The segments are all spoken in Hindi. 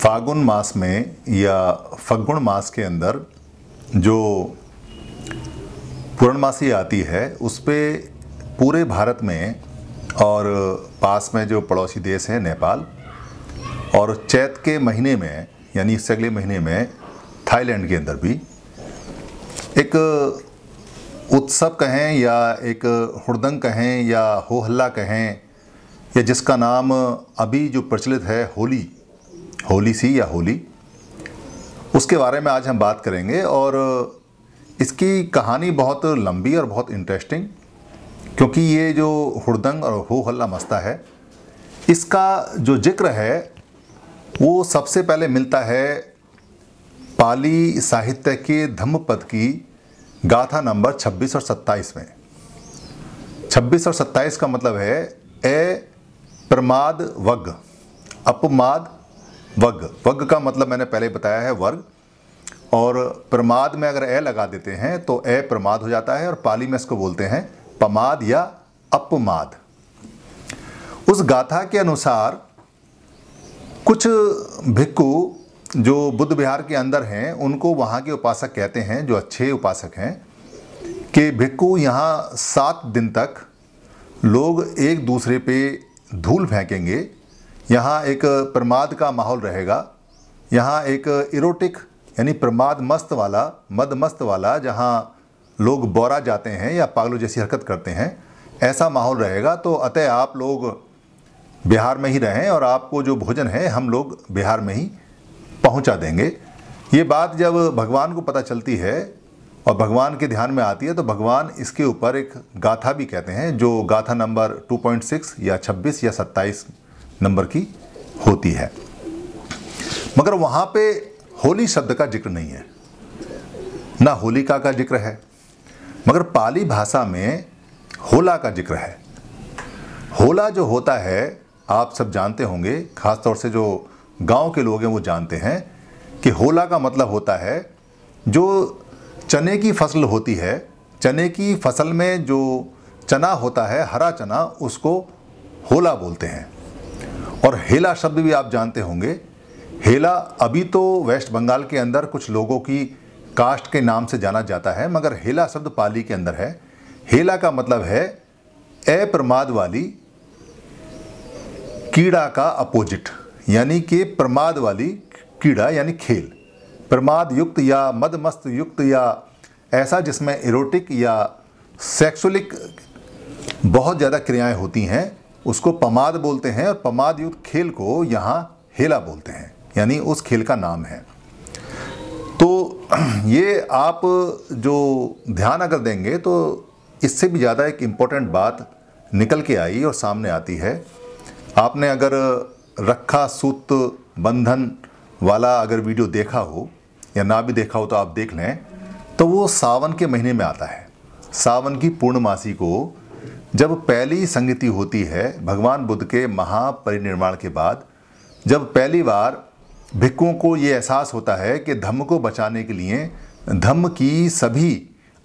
फागुन मास में या फगुण मास के अंदर जो पूर्णमासी आती है उस पर पूरे भारत में और पास में जो पड़ोसी देश है नेपाल और चैत के महीने में यानी इससे अगले महीने में थाईलैंड के अंदर भी एक उत्सव कहें या एक हुड़दंग कहें या हो हल्ला कहें या जिसका नाम अभी जो प्रचलित है होली होली सी या होली उसके बारे में आज हम बात करेंगे और इसकी कहानी बहुत लंबी और बहुत इंटरेस्टिंग क्योंकि ये जो हुड़दंग और हो हल्ला मस्ता है इसका जो जिक्र है वो सबसे पहले मिलता है पाली साहित्य के धम्मपद की गाथा नंबर 26 और 27 में 26 और 27 का मतलब है ए प्रमाद वग अपमाद वग वग का मतलब मैंने पहले बताया है वर्ग और प्रमाद में अगर ए लगा देते हैं तो ए प्रमाद हो जाता है और पाली में इसको बोलते हैं पमाद या अपमाद उस गाथा के अनुसार कुछ भिक्कु जो बुद्ध विहार के अंदर हैं उनको वहाँ के उपासक कहते हैं जो अच्छे उपासक हैं कि भिक्कु यहाँ सात दिन तक लोग एक दूसरे पे धूल फेंकेंगे यहाँ एक प्रमाद का माहौल रहेगा यहाँ एक इरोटिक यानी प्रमाद मस्त वाला मद मस्त वाला जहाँ लोग बोरा जाते हैं या पागलों जैसी हरकत करते हैं ऐसा माहौल रहेगा तो अतः आप लोग बिहार में ही रहें और आपको जो भोजन है हम लोग बिहार में ही पहुंचा देंगे ये बात जब भगवान को पता चलती है और भगवान के ध्यान में आती है तो भगवान इसके ऊपर एक गाथा भी कहते हैं जो गाथा नंबर 2.6 या 26 या 27 नंबर की होती है मगर वहाँ पे होली शब्द का जिक्र नहीं है ना होलिका का जिक्र है मगर पाली भाषा में होला का जिक्र है होला जो होता है आप सब जानते होंगे खासतौर से जो गांव के लोग हैं वो जानते हैं कि होला का मतलब होता है जो चने की फसल होती है चने की फसल में जो चना होता है हरा चना उसको होला बोलते हैं और हेला शब्द भी आप जानते होंगे हेला अभी तो वेस्ट बंगाल के अंदर कुछ लोगों की कास्ट के नाम से जाना जाता है मगर हेला शब्द पाली के अंदर है हेला का मतलब है अप्रमाद वाली कीड़ा का अपोजिट यानी कि प्रमाद वाली कीड़ा यानी खेल प्रमाद युक्त या मदमस्त युक्त या ऐसा जिसमें इरोटिक या सेक्सुअलिक बहुत ज़्यादा क्रियाएं होती हैं उसको पमाद बोलते हैं और पमाद युक्त खेल को यहाँ हेला बोलते हैं यानी उस खेल का नाम है तो ये आप जो ध्यान अगर देंगे तो इससे भी ज़्यादा एक इम्पॉर्टेंट बात निकल के आई और सामने आती है आपने अगर रखा सूत बंधन वाला अगर वीडियो देखा हो या ना भी देखा हो तो आप देख लें तो वो सावन के महीने में आता है सावन की पूर्णमासी को जब पहली संगति होती है भगवान बुद्ध के महापरिनिर्माण के बाद जब पहली बार भिक्खुओं को ये एहसास होता है कि धम्म को बचाने के लिए धम्म की सभी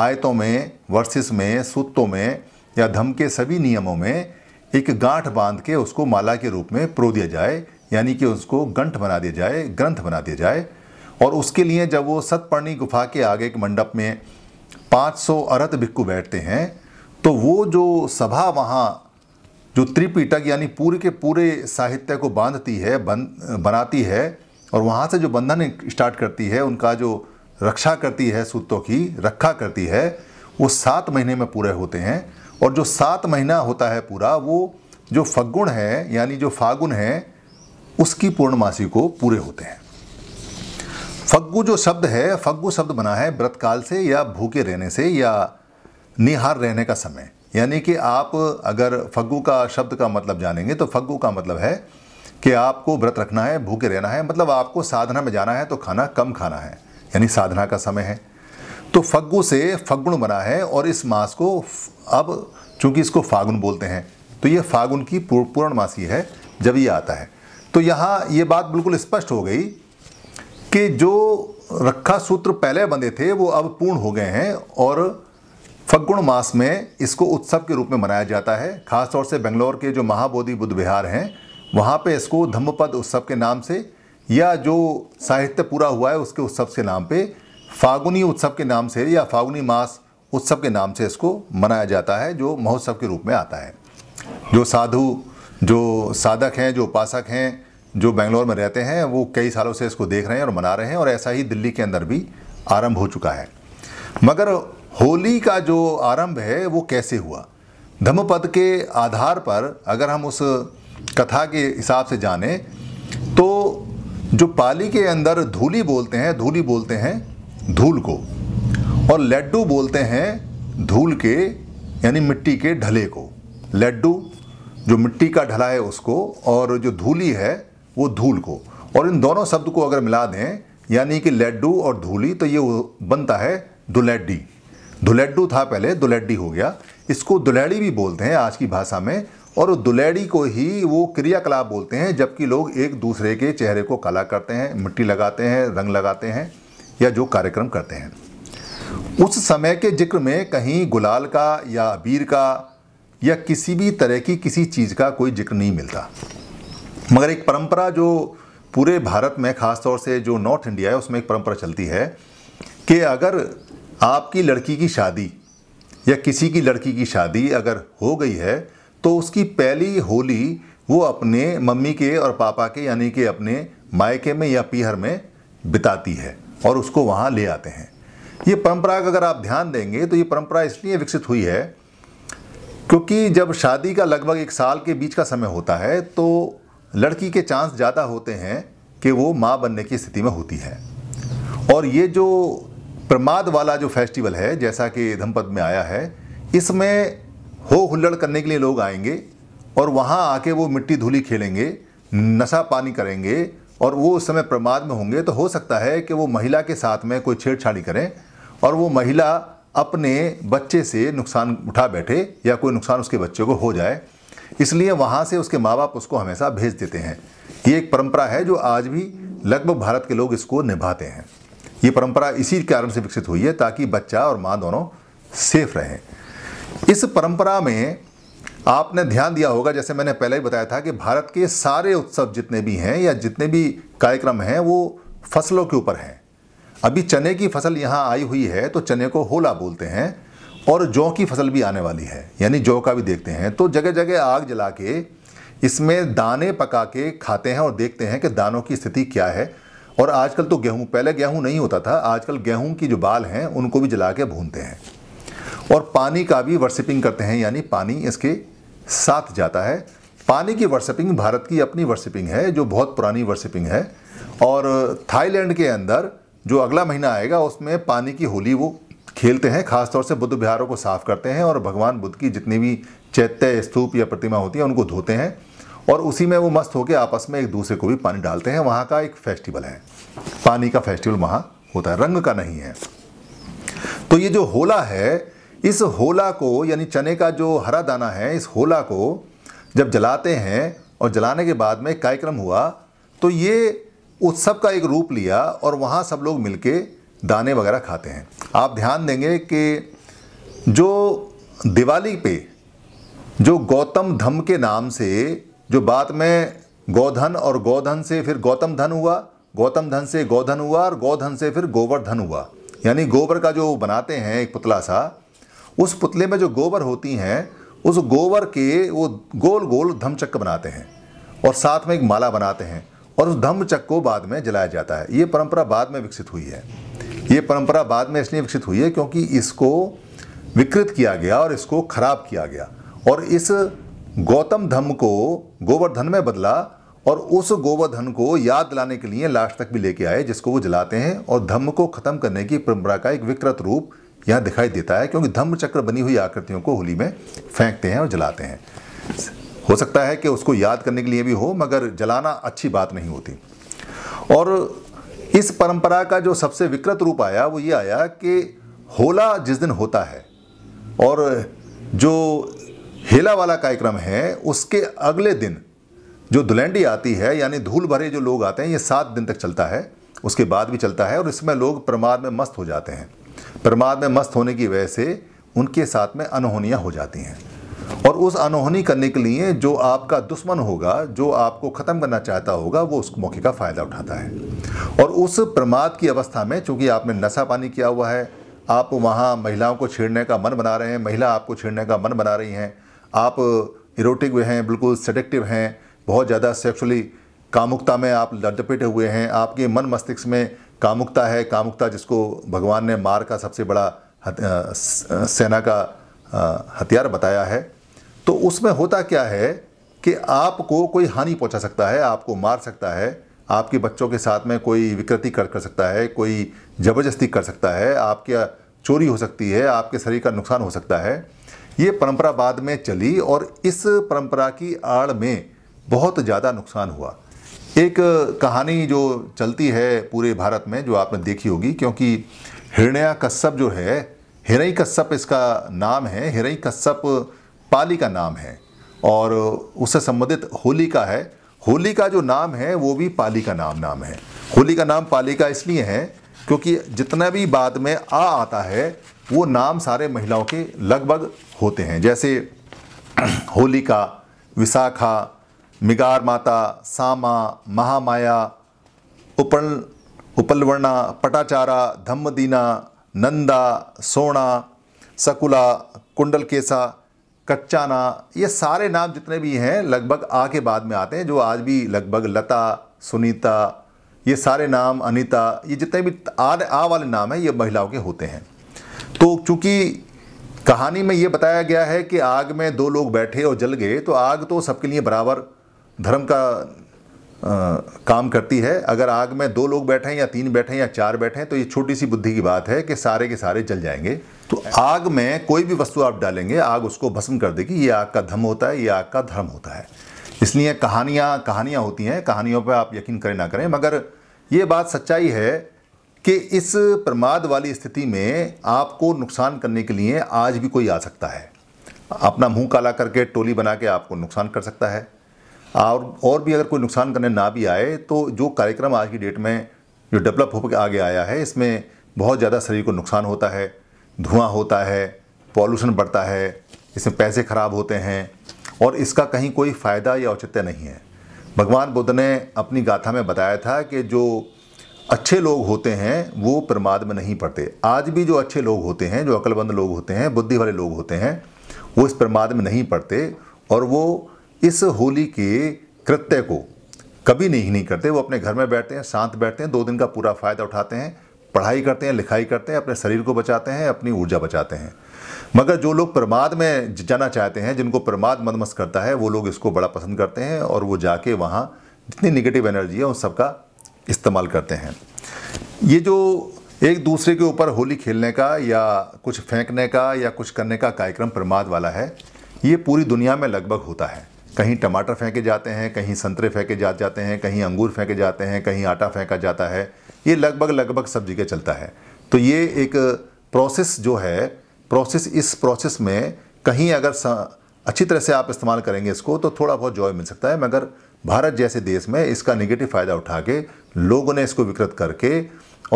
आयतों में वर्सिस में सूत्रों में या धम्म के सभी नियमों में एक गांठ बांध के उसको माला के रूप में प्रो दिया जाए यानी कि उसको गंठ बना दिया जाए ग्रंथ बना दिया जाए और उसके लिए जब वो सतपर्णी गुफा के आगे एक मंडप में 500 सौ अरत भिक्कू बैठते हैं तो वो जो सभा वहाँ जो त्रिपिटक यानी पूरे के पूरे साहित्य को बांधती है बन बनाती है और वहाँ से जो बंधन स्टार्ट करती है उनका जो रक्षा करती है सूत्रों की रक्षा करती है वो सात महीने में पूरे होते हैं और जो सात महीना होता है पूरा वो जो फगुण है यानी जो फागुन है उसकी पूर्णमासी को पूरे होते हैं फग्गु जो शब्द है फग्गु शब्द बना है व्रतकाल से या भूखे रहने से या निहार रहने का समय यानी कि आप अगर फग्गू का शब्द का मतलब जानेंगे तो फग्गू का मतलब है कि आपको व्रत रखना है भूखे रहना है मतलब आपको साधना में जाना है तो खाना कम खाना है यानी साधना का समय है तो फग्गू से फगुण बना है और इस मास को अब चूंकि इसको फागुन बोलते हैं तो ये फागुन की पूर्णमासी है जब ये आता है तो यहाँ ये बात बिल्कुल स्पष्ट हो गई कि जो रखा सूत्र पहले बंधे थे वो अब पूर्ण हो गए हैं और फगुण मास में इसको उत्सव के रूप में मनाया जाता है खासतौर से बेंगलोर के जो महाबोधि बुद्ध विहार हैं वहाँ पे इसको धम्मपद उत्सव के नाम से या जो साहित्य पूरा हुआ है उसके उत्सव के नाम पे फागुनी उत्सव के नाम से या फागुनी मास उत्सव के नाम से इसको मनाया जाता है जो महोत्सव के रूप में आता है जो साधु जो साधक हैं जो उपासक हैं जो बेंगलोर में रहते हैं वो कई सालों से इसको देख रहे हैं और मना रहे हैं और ऐसा ही दिल्ली के अंदर भी आरंभ हो चुका है मगर होली का जो आरंभ है वो कैसे हुआ धम्मपद के आधार पर अगर हम उस कथा के हिसाब से जाने तो जो पाली के अंदर धूली बोलते हैं धूली बोलते हैं धूल को और लड्डू बोलते हैं धूल के यानी मिट्टी के ढले को लड्डू जो मिट्टी का ढला है उसको और जो धूली है वो धूल को और इन दोनों शब्द को अगर मिला दें यानी कि लड्डू और धूली तो ये बनता है दुलैडी दुलेड्डू था पहले दुलेड्डी हो गया इसको दुलैड़ी भी बोलते हैं आज की भाषा में और दुलैड़ी को ही वो क्रियाकलाप बोलते हैं जबकि लोग एक दूसरे के चेहरे को काला करते हैं मिट्टी लगाते हैं रंग लगाते हैं या जो कार्यक्रम करते हैं उस समय के जिक्र में कहीं गुलाल का या अबीर का या किसी भी तरह की किसी चीज़ का कोई जिक्र नहीं मिलता मगर एक परंपरा जो पूरे भारत में ख़ास तौर से जो नॉर्थ इंडिया है उसमें एक परंपरा चलती है कि अगर आपकी लड़की की शादी या किसी की लड़की की शादी अगर हो गई है तो उसकी पहली होली वो अपने मम्मी के और पापा के यानी कि अपने मायके में या पीहर में बिताती है और उसको वहाँ ले आते हैं ये परंपरा का अगर आप ध्यान देंगे तो ये परंपरा इसलिए विकसित हुई है क्योंकि जब शादी का लगभग एक साल के बीच का समय होता है तो लड़की के चांस ज़्यादा होते हैं कि वो माँ बनने की स्थिति में होती है और ये जो प्रमाद वाला जो फेस्टिवल है जैसा कि धमपत में आया है इसमें हो हुल्लड़ करने के लिए लोग आएंगे और वहाँ आके वो मिट्टी धूली खेलेंगे नशा पानी करेंगे और वो उस समय प्रमाद में होंगे तो हो सकता है कि वो महिला के साथ में कोई छेड़छाड़ी करें और वो महिला अपने बच्चे से नुकसान उठा बैठे या कोई नुकसान उसके बच्चे को हो जाए इसलिए वहाँ से उसके माँ बाप उसको हमेशा भेज देते हैं ये एक परंपरा है जो आज भी लगभग भारत के लोग इसको निभाते हैं ये परंपरा इसी कारण से विकसित हुई है ताकि बच्चा और माँ दोनों सेफ रहें इस परंपरा में आपने ध्यान दिया होगा जैसे मैंने पहले ही बताया था कि भारत के सारे उत्सव जितने भी हैं या जितने भी कार्यक्रम हैं वो फसलों के ऊपर हैं अभी चने की फसल यहाँ आई हुई है तो चने को होला बोलते हैं और जौ की फसल भी आने वाली है यानी जौ का भी देखते हैं तो जगह जगह आग जला के इसमें दाने पका के खाते हैं और देखते हैं कि दानों की स्थिति क्या है और आजकल तो गेहूँ पहले गेहूँ नहीं होता था आजकल गेहूँ की जो बाल हैं उनको भी जला के भूनते हैं और पानी का भी वर्सिपिंग करते हैं यानी पानी इसके साथ जाता है पानी की वर्सिपिंग भारत की अपनी वर्सिपिंग है जो बहुत पुरानी वर्सिपिंग है और थाईलैंड के अंदर जो अगला महीना आएगा उसमें पानी की होली वो खेलते हैं खासतौर से बुद्ध विहारों को साफ़ करते हैं और भगवान बुद्ध की जितनी भी चैत्य स्तूप या प्रतिमा होती है उनको धोते हैं और उसी में वो मस्त होकर आपस में एक दूसरे को भी पानी डालते हैं वहाँ का एक फेस्टिवल है पानी का फेस्टिवल वहाँ होता है रंग का नहीं है तो ये जो होला है इस होला को यानी चने का जो हरा दाना है इस होला को जब जलाते हैं और जलाने के बाद में कार्यक्रम हुआ तो ये उत्सव का एक रूप लिया और वहाँ सब लोग मिलके दाने वगैरह खाते हैं आप ध्यान देंगे कि जो दिवाली पे जो गौतम धम के नाम से जो बाद में गौधन और गौधन से फिर गौतम धन हुआ गौतम धन से गौधन हुआ और गौधन से फिर गोवर्धन हुआ यानी गोबर का जो बनाते हैं एक पुतला सा उस पुतले में जो गोबर होती हैं उस गोबर के वो गोल गोल धमचक्र बनाते हैं और साथ में एक माला बनाते हैं और उस धमचक को बाद में जलाया जाता है ये परंपरा बाद में विकसित हुई है ये परंपरा बाद में इसलिए विकसित हुई है क्योंकि इसको विकृत किया गया और इसको खराब किया गया और इस गौतम धम को गोवर्धन में बदला और उस गोवर्धन को याद दिलाने के लिए लास्ट तक भी लेके आए जिसको वो जलाते हैं और धम्म को खत्म करने की परंपरा का एक विकृत रूप यहाँ दिखाई देता है क्योंकि धम्म चक्र बनी हुई आकृतियों को होली में फेंकते हैं और जलाते हैं हो सकता है कि उसको याद करने के लिए भी हो मगर जलाना अच्छी बात नहीं होती और इस परंपरा का जो सबसे विकृत रूप आया वो ये आया कि होला जिस दिन होता है और जो हेला वाला कार्यक्रम है उसके अगले दिन जो धुलेंडी आती है यानी धूल भरे जो लोग आते हैं ये सात दिन तक चलता है उसके बाद भी चलता है और इसमें लोग प्रमाद में मस्त हो जाते हैं प्रमाद में मस्त होने की वजह से उनके साथ में अनहोनियाँ हो जाती हैं और उस अनहोनी करने के लिए जो आपका दुश्मन होगा जो आपको ख़त्म करना चाहता होगा वो उस मौके का फ़ायदा उठाता है और उस प्रमाद की अवस्था में चूँकि आपने नशा पानी किया हुआ है आप वहाँ महिलाओं को छेड़ने का मन बना रहे हैं महिला आपको छेड़ने का मन बना रही हैं आप इरोटिक हैं बिल्कुल सेडेक्टिव हैं बहुत ज़्यादा सेक्सुअली कामुकता में आप लड़पेटे हुए हैं आपके मन मस्तिष्क में कामुकता है कामुकता जिसको भगवान ने मार का सबसे बड़ा सेना का हथियार बताया है तो उसमें होता क्या है कि आपको कोई हानि पहुंचा सकता है आपको मार सकता है आपके बच्चों के साथ में कोई विकृति कर कर सकता है कोई ज़बरदस्ती कर सकता है आपके चोरी हो सकती है आपके शरीर का नुकसान हो सकता है ये परंपरा बाद में चली और इस परंपरा की आड़ में बहुत ज़्यादा नुकसान हुआ एक कहानी जो चलती है पूरे भारत में जो आपने देखी होगी क्योंकि हिरण्या कश्यप जो है हिरई कश्यप इसका नाम है हिरई कश्यप पाली का नाम है और उससे संबंधित होली का है होली का जो नाम है वो भी पाली का नाम नाम है होली का नाम पाली का इसलिए है क्योंकि जितना भी बाद में आ आता है वो नाम सारे महिलाओं के लगभग होते हैं जैसे होलिका विशाखा मिगार माता सामा महामाया उपल उपलवर्णा पटाचारा धम्मदीना नंदा सोना सकुला कुंडलकेसा कच्चाना ये सारे नाम जितने भी हैं लगभग आ के बाद में आते हैं जो आज भी लगभग लता सुनीता ये सारे नाम अनीता ये जितने भी आ आ वाले नाम हैं ये महिलाओं के होते हैं तो चूंकि कहानी में ये बताया गया है कि आग में दो लोग बैठे और जल गए तो आग तो सबके लिए बराबर धर्म का आ, काम करती है अगर आग में दो लोग बैठे हैं या तीन बैठे हैं या चार बैठे हैं तो ये छोटी सी बुद्धि की बात है कि सारे के सारे जल जाएंगे तो आग में कोई भी वस्तु आप डालेंगे आग उसको भस्म कर देगी ये आग का धम होता है ये आग का धर्म होता है इसलिए कहानियाँ कहानियाँ होती हैं कहानियों पर आप यकीन करें ना करें मगर ये बात सच्चाई है कि इस प्रमाद वाली स्थिति में आपको नुकसान करने के लिए आज भी कोई आ सकता है अपना मुंह काला करके टोली बना के आपको नुकसान कर सकता है और और भी अगर कोई नुकसान करने ना भी आए तो जो कार्यक्रम आज की डेट में जो डेवलप होकर आगे आया है इसमें बहुत ज़्यादा शरीर को नुकसान होता है धुआं होता है पॉल्यूशन बढ़ता है इसमें पैसे खराब होते हैं और इसका कहीं कोई फ़ायदा या औचित्य नहीं है भगवान बुद्ध ने अपनी गाथा में बताया था कि जो अच्छे लोग होते हैं वो प्रमाद में नहीं पड़ते आज भी जो अच्छे लोग होते हैं जो अक्लबंद लोग होते हैं बुद्धि वाले लोग होते हैं वो इस प्रमाद में नहीं पड़ते और वो इस होली के कृत्य को कभी नहीं नहीं करते वो अपने घर में बैठते हैं शांत बैठते हैं दो दिन का पूरा फ़ायदा उठाते हैं पढ़ाई करते हैं लिखाई करते हैं अपने शरीर को बचाते हैं अपनी ऊर्जा बचाते हैं मगर जो लोग प्रमाद में जाना चाहते हैं जिनको प्रमाद मदमस करता है वो लोग इसको बड़ा पसंद करते हैं और वो जाके वहाँ जितनी निगेटिव एनर्जी है उन सबका इस्तेमाल करते हैं ये जो एक दूसरे के ऊपर होली खेलने का या कुछ फेंकने का या कुछ करने का कार्यक्रम प्रमाद वाला है ये पूरी दुनिया में लगभग होता है कहीं टमाटर फेंके जाते हैं कहीं संतरे फेंके जा जाते हैं कहीं अंगूर फेंके जाते हैं कहीं आटा फेंका जाता है ये लगभग लगभग सब जगह चलता है तो ये एक प्रोसेस जो है प्रोसेस इस प्रोसेस में कहीं अगर अच्छी तरह से आप इस्तेमाल करेंगे इसको तो थोड़ा बहुत जॉय मिल सकता है मगर भारत जैसे देश में इसका निगेटिव फ़ायदा उठा के लोगों ने इसको विकृत करके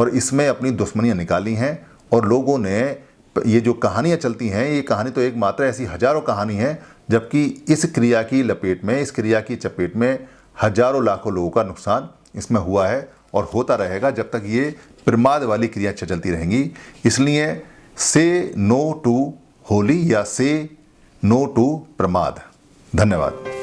और इसमें अपनी दुश्मनियाँ निकाली हैं और लोगों ने ये जो कहानियाँ चलती हैं ये कहानी तो एक मात्र ऐसी हजारों कहानी है जबकि इस क्रिया की लपेट में इस क्रिया की चपेट में हजारों लाखों लोगों का नुकसान इसमें हुआ है और होता रहेगा जब तक ये प्रमाद वाली क्रिया चलती रहेंगी इसलिए से नो टू होली या से नो टू प्रमाद धन्यवाद